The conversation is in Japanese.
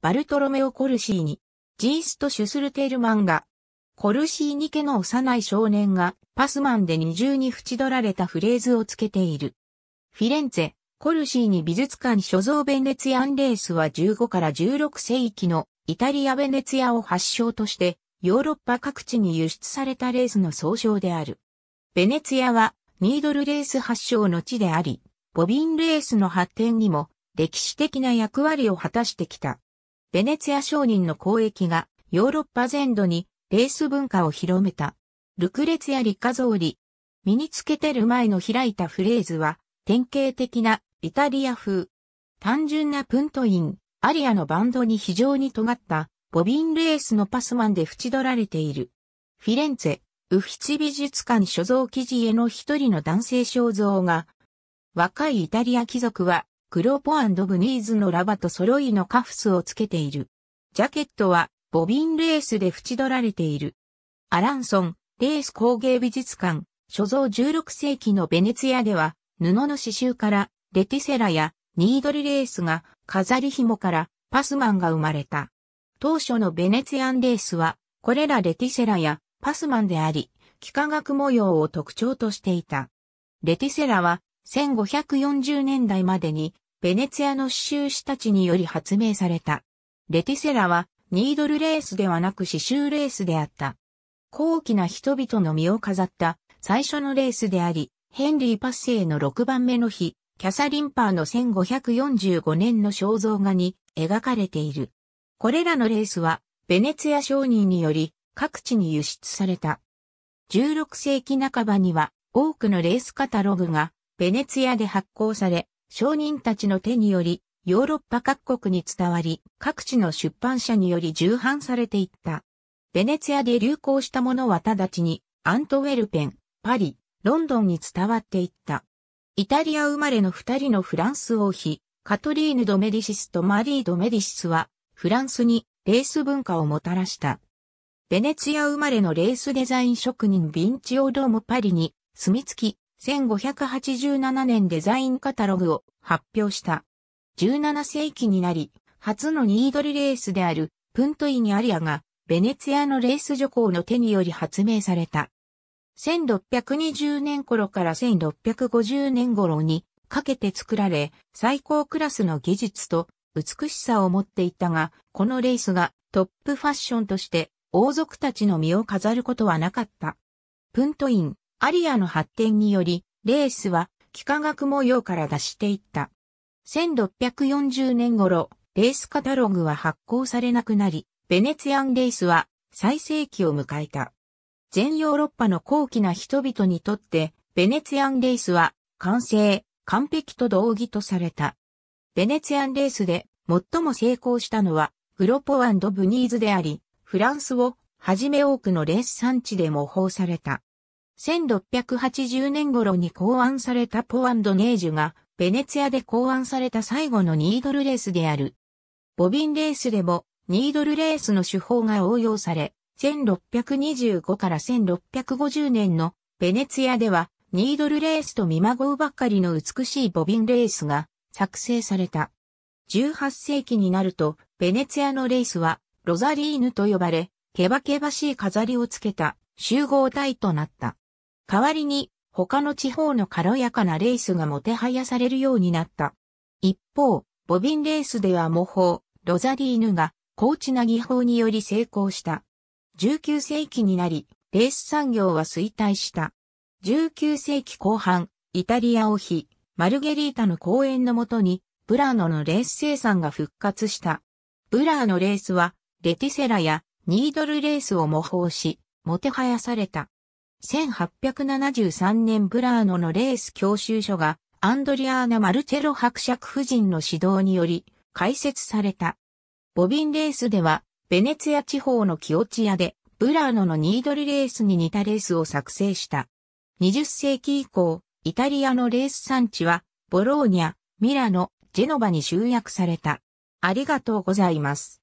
バルトロメオ・コルシーニ、ジースト・シュスルテール漫画。コルシーニ家の幼い少年がパスマンで二重に縁取られたフレーズをつけている。フィレンツェ、コルシーニ美術館所蔵ベネツィアンレースは15から16世紀のイタリア・ベネツィアを発祥として、ヨーロッパ各地に輸出されたレースの総称である。ベネツィアはニードルレース発祥の地であり、ボビンレースの発展にも歴史的な役割を果たしてきた。ベネツィア商人の交易がヨーロッパ全土にレース文化を広めた。ルクレツやリカゾーリ。身につけてる前の開いたフレーズは典型的なイタリア風。単純なプントイン、アリアのバンドに非常に尖ったボビンレースのパスマンで縁取られている。フィレンツェ、ウフィチ美術館所蔵記事への一人の男性肖像が、若いイタリア貴族はクローポブニーズのラバと揃いのカフスをつけている。ジャケットはボビンレースで縁取られている。アランソン、レース工芸美術館、所蔵16世紀のベネツィアでは、布の刺繍からレティセラやニードルレースが飾り紐からパスマンが生まれた。当初のベネツィアンレースは、これらレティセラやパスマンであり、幾何学模様を特徴としていた。レティセラは1540年代までに、ベネツィアの刺繍師たちにより発明された。レティセラは、ニードルレースではなく刺繍レースであった。高貴な人々の身を飾った最初のレースであり、ヘンリー・パッセイの6番目の日、キャサリン・パーの1545年の肖像画に描かれている。これらのレースは、ベネツィア商人により各地に輸出された。16世紀半ばには多くのレースカタログがベネツィアで発行され、商人たちの手により、ヨーロッパ各国に伝わり、各地の出版社により重版されていった。ベネツィアで流行したものは直ちに、アントウェルペン、パリ、ロンドンに伝わっていった。イタリア生まれの二人のフランス王妃、カトリーヌ・ド・メディシスとマリー・ド・メディシスは、フランスにレース文化をもたらした。ベネツィア生まれのレースデザイン職人ヴィンチオ・ドーム・パリに、住み着き、1587年デザインカタログを発表した。17世紀になり、初のニードルレースであるプントイニアリアがベネツィアのレース女工の手により発明された。1620年頃から1650年頃にかけて作られ、最高クラスの技術と美しさを持っていたが、このレースがトップファッションとして王族たちの身を飾ることはなかった。プントイン、アリアの発展により、レースは幾何学模様から出していった。1640年頃、レースカタログは発行されなくなり、ベネツィアンレースは最盛期を迎えた。全ヨーロッパの高貴な人々にとって、ベネツィアンレースは完成、完璧と同義とされた。ベネツィアンレースで最も成功したのは、グロポンド・ブニーズであり、フランスをはじめ多くのレース産地で模倣された。1680年頃に考案されたポアンドネージュが、ベネツィアで考案された最後のニードルレースである。ボビンレースでも、ニードルレースの手法が応用され、1625から1650年のベネツィアでは、ニードルレースと見まごうばかりの美しいボビンレースが作成された。18世紀になると、ベネツィアのレースは、ロザリーヌと呼ばれ、ケバケバしい飾りをつけた集合体となった。代わりに他の地方の軽やかなレースがもてはやされるようになった。一方、ボビンレースでは模倣、ロザリーヌが高地な技法により成功した。19世紀になり、レース産業は衰退した。19世紀後半、イタリアを非、マルゲリータの公演のもとに、ブラーノのレース生産が復活した。ブラーのレースは、レティセラやニードルレースを模倣し、もてはやされた。1873年ブラーノのレース教習所がアンドリアーナ・マルチェロ伯爵夫人の指導により開設された。ボビンレースではベネツィア地方のキオチアでブラーノのニードルレースに似たレースを作成した。20世紀以降、イタリアのレース産地はボローニャ、ミラノ、ジェノバに集約された。ありがとうございます。